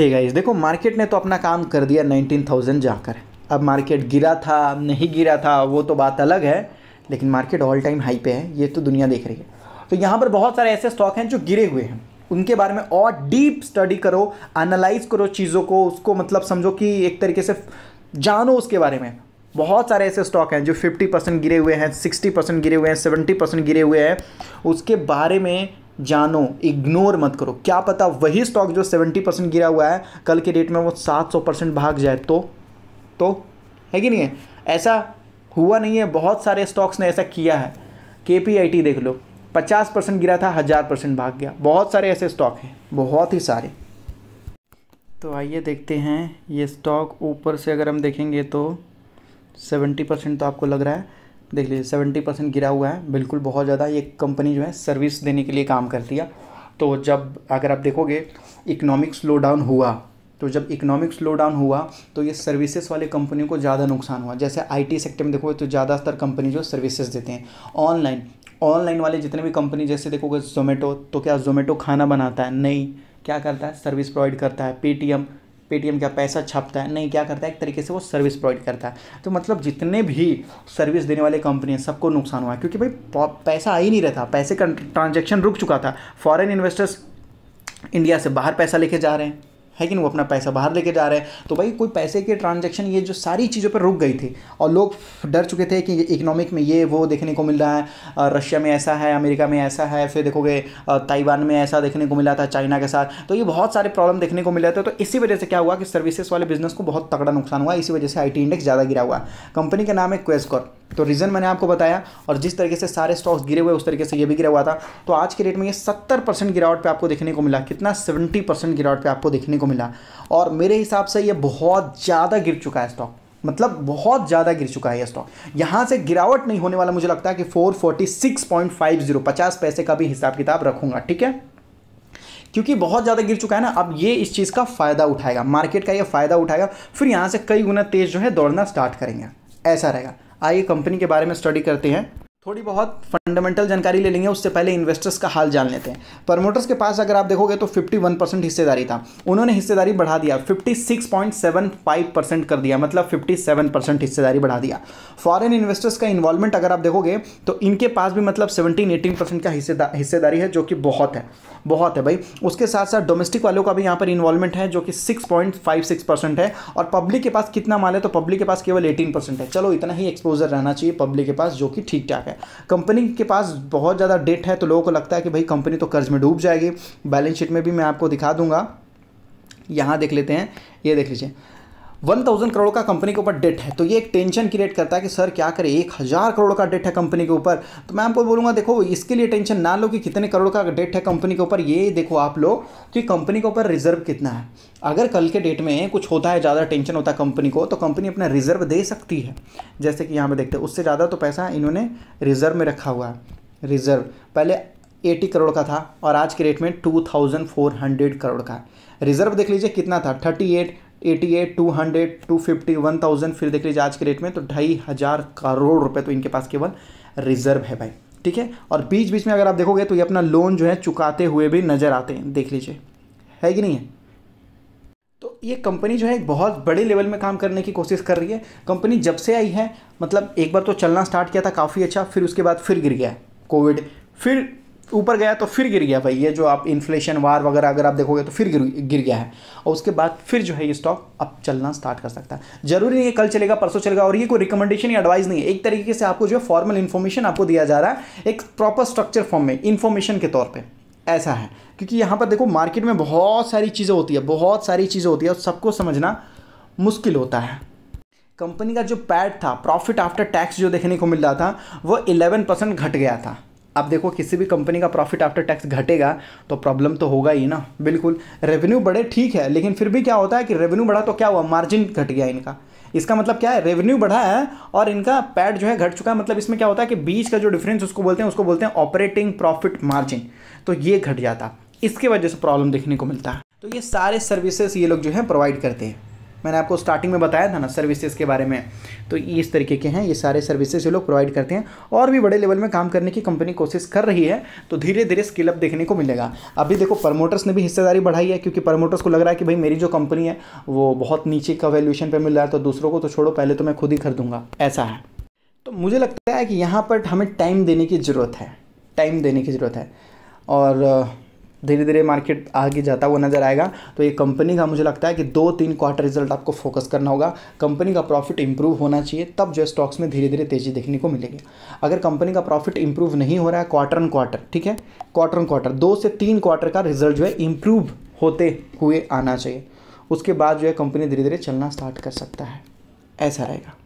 ठीक है देखो मार्केट ने तो अपना काम कर दिया 19,000 जाकर अब मार्केट गिरा था नहीं गिरा था वो तो बात अलग है लेकिन मार्केट ऑल टाइम हाई पे है ये तो दुनिया देख रही है तो यहाँ पर बहुत सारे ऐसे स्टॉक हैं जो गिरे हुए हैं उनके बारे में और डीप स्टडी करो एनालाइज करो चीज़ों को उसको मतलब समझो कि एक तरीके से जानो उसके बारे में बहुत सारे ऐसे स्टॉक हैं जो 50 परसेंट गिरे हुए हैं 60 परसेंट गिरे हुए हैं 70 परसेंट गिरे हुए हैं उसके बारे में जानो इग्नोर मत करो क्या पता वही स्टॉक जो सेवेंटी परसेंट गिरा हुआ है कल के डेट में वो सात सौ परसेंट भाग जाए तो तो है कि नहीं है ऐसा हुआ नहीं है बहुत सारे स्टॉक्स ने ऐसा किया है के पी आई टी देख लो पचास परसेंट गिरा था हज़ार परसेंट भाग गया बहुत सारे ऐसे स्टॉक हैं बहुत ही सारे तो आइए देखते हैं ये स्टॉक ऊपर से अगर हम देखेंगे तो सेवेंटी परसेंट तो आपको लग रहा है देख लीजिए सेवेंटी परसेंट गिरा हुआ है बिल्कुल बहुत ज़्यादा ये कंपनी जो है सर्विस देने के लिए काम करती है तो जब अगर आप देखोगे इकोनॉमिक स्लो डाउन हुआ तो जब इकोनॉमिक स्लो डाउन हुआ तो ये सर्विसेज वाले कंपनियों को ज़्यादा नुकसान हुआ जैसे आईटी सेक्टर में देखोगे तो ज़्यादातर कंपनी जो सर्विसेज देते हैं ऑनलाइन ऑनलाइन वाले जितने भी कंपनी जैसे देखोगे जोमेटो तो क्या जोमेटो खाना बनाता है नहीं क्या करता है सर्विस प्रोवाइड करता है पेटीएम पेटीएम क्या पैसा छपता है नहीं क्या करता है एक तरीके से वो सर्विस प्रोवाइड करता है तो मतलब जितने भी सर्विस देने वाले कंपनी हैं सबको नुकसान हुआ है क्योंकि भाई पैसा आ ही नहीं रहता पैसे का ट्रांजेक्शन रुक चुका था फॉरेन इन्वेस्टर्स इंडिया से बाहर पैसा लेके जा रहे हैं है कि नहीं वो अपना पैसा बाहर लेके जा रहे हैं तो भाई कोई पैसे के ट्रांजेक्शन ये जो सारी चीज़ों पर रुक गई थी और लोग डर चुके थे कि इकोनॉमिक में ये वो देखने को मिल रहा है रशिया में ऐसा है अमेरिका में ऐसा है फिर देखोगे ताइवान में ऐसा देखने को मिला था चाइना के साथ तो ये बहुत सारे प्रॉब्लम देखने को मिल रहे थे तो इसी वजह से क्या हुआ कि सर्विसेज वाले बिजनेस को बहुत तगड़ा नुकसान हुआ इसी वजह से आई इंडेक्स ज़्यादा गिरा हुआ कंपनी का नाम है क्वेस्कॉर तो रीज़न मैंने आपको बताया और जिस तरीके से सारे स्टॉक्स गिरे हुए उस तरीके से ये भी गिरा हुआ था तो आज के रेट में ये सत्तर परसेंट गिरावट पे आपको देखने को मिला कितना सेवेंटी परसेंट गिरावट पे आपको देखने को मिला और मेरे हिसाब से ये बहुत ज़्यादा गिर चुका है स्टॉक मतलब बहुत ज़्यादा गिर चुका है ये स्टॉक यहाँ से गिरावट नहीं होने वाला मुझे लगता है कि four forty six point five zero पचास पैसे का भी हिसाब किताब रखूँगा ठीक है क्योंकि बहुत ज़्यादा गिर चुका है ना अब ये इस चीज़ का फ़ायदा उठाएगा मार्केट का ये फ़ायदा उठाएगा फिर यहाँ से कई गुना तेज़ जो है दौड़ना स्टार्ट करेंगे ऐसा रहेगा आइए कंपनी के बारे में स्टडी करते हैं थोड़ी बहुत फंडामेंटल जानकारी ले लेंगे उससे पहले इन्वेस्टर्स का हाल जान लेते हैं प्रमोटर्स के पास अगर आप देखोगे तो 51 परसेंट हिस्सेदारी था उन्होंने हिस्सेदारी बढ़ा दिया 56.75 परसेंट कर दिया मतलब 57 परसेंट हिस्सेदारी बढ़ा दिया फॉरेन इन्वेस्टर्स का इन्वॉल्वमेंट अगर आप देखोगे तो इनके पास भी मतलब सेवनटीन एटीन परसेंट का हिस्सेदारी है जो कि बहुत है बहुत है भाई उसके साथ साथ डोमेस्टिक वालों का भी यहाँ पर इन्वॉल्वमेंट है जो कि six point five six percent है और पब्लिक के पास कितना माल है तो पब्लिक के पास केवल एटीन परसेंट है चलो इतना ही एक्सपोजर रहना चाहिए पब्लिक के पास जो कि ठीक ठाक है है कंपनी के पास बहुत ज़्यादा डेट है तो लोगों को लगता है कि भाई कंपनी तो कर्ज में डूब जाएगी बैलेंस शीट में भी मैं आपको दिखा दूंगा यहाँ देख लेते हैं ये देख लीजिए वन थाउजेंड करोड़ का कंपनी के ऊपर डेट है तो ये एक टेंशन क्रिएट करता है कि सर क्या करें एक हज़ार करोड़ का डेट है कंपनी के ऊपर तो मैं आपको बोलूँगा देखो इसके लिए टेंशन ना लो कि कितने करोड़ का डेट है कंपनी के ऊपर ये देखो आप लोग कि कंपनी के ऊपर रिजर्व कितना है अगर कल के डेट में कुछ होता है ज़्यादा टेंशन होता है कंपनी को तो कंपनी अपना रिजर्व दे सकती है जैसे कि यहाँ पर देखते हैं उससे ज़्यादा तो पैसा इन्होंने रिजर्व में रखा हुआ है रिजर्व पहले 80 करोड़ का था और आज के रेट में 2400 करोड़ का है रिजर्व देख लीजिए कितना था 38, eighty eight two hundred two fifty one thousand फिर देख लीजिए आज के रेट में तो ढाई हज़ार करोड़ रुपए तो इनके पास केवल रिजर्व है भाई ठीक है और बीच बीच में अगर आप देखोगे तो ये अपना लोन जो है चुकाते हुए भी नज़र आते हैं देख लीजिए है कि नहीं है तो ये कंपनी जो है एक बहुत बड़े लेवल में काम करने की कोशिश कर रही है कंपनी जब से आई है मतलब एक बार तो चलना स्टार्ट किया था काफ़ी अच्छा फिर उसके बाद फिर गिर गया कोविड फिर ऊपर गया तो फिर गिर गया भाई ये जो आप इन्फ्लेशन वार वगैरह अगर आप देखोगे तो फिर गिर गिर गया है और उसके बाद फिर जो है ये स्टॉक अब चलना स्टार्ट कर सकता है जरूरी नहीं है कल चलेगा परसों चलेगा और ये कोई रिकमेंडेशन या एडवाइस नहीं है एक तरीके से आपको जो है फॉर्मल इन्फॉर्मेशन आपको दिया जा रहा है एक प्रॉपर स्ट्रक्चर फॉर्म में इन्फॉर्मेशन के तौर पर ऐसा है क्योंकि यहाँ पर देखो मार्केट में बहुत सारी चीज़ें होती है बहुत सारी चीज़ें होती है और सबको समझना मुश्किल होता है कंपनी का जो पैड था प्रॉफिट आफ्टर टैक्स जो देखने को मिल रहा था वो 11 परसेंट घट गया था आप देखो किसी भी कंपनी का प्रॉफिट आफ्टर टैक्स घटेगा तो प्रॉब्लम तो होगा ही ना बिल्कुल रेवेन्यू बढ़े ठीक है लेकिन फिर भी क्या होता है कि रेवेन्यू बढ़ा तो क्या हुआ मार्जिन घट गया इनका इसका मतलब क्या है रेवेन्यू बढ़ा है और इनका पैड जो है घट चुका है मतलब इसमें क्या होता है कि बीच का जो डिफरेंस उसको बोलते हैं उसको बोलते हैं ऑपरेटिंग प्रॉफिट मार्जिन तो ये घट जाता इसके वजह से प्रॉब्लम देखने को मिलता है तो ये सारे सर्विसेज ये लोग जो है प्रोवाइड करते हैं मैंने आपको स्टार्टिंग में बताया था ना सर्विसेज के बारे में तो इस तरीके के हैं ये सारे सर्विसेज ये लोग प्रोवाइड करते हैं और भी बड़े लेवल में काम करने की कंपनी कोशिश कर रही है तो धीरे धीरे स्किलअप देखने को मिलेगा अभी देखो प्रमोटर्स ने भी हिस्सेदारी बढ़ाई है क्योंकि प्रमोटर्स को लग रहा है कि भाई मेरी जो कंपनी है वो बहुत नीचे का वैल्यूशन पर मिल रहा है तो दूसरों को तो छोड़ो पहले तो मैं खुद ही खरीदूंगा ऐसा है तो मुझे लगता है कि यहाँ पर हमें टाइम देने की ज़रूरत है टाइम देने की ज़रूरत है और धीरे धीरे मार्केट आगे जाता हुआ नज़र आएगा तो ये कंपनी का मुझे लगता है कि दो तीन क्वार्टर रिजल्ट आपको फोकस करना होगा कंपनी का प्रॉफिट इंप्रूव होना चाहिए तब जो स्टॉक्स में धीरे धीरे तेज़ी देखने को मिलेगी अगर कंपनी का प्रॉफिट इंप्रूव नहीं हो रहा है क्वार्टर एंड क्वार्टर ठीक है क्वार्टर एंड क्वार्टर दो से तीन क्वार्टर का रिजल्ट जो है इम्प्रूव होते हुए आना चाहिए उसके बाद जो है कंपनी धीरे धीरे चलना स्टार्ट कर सकता है ऐसा रहेगा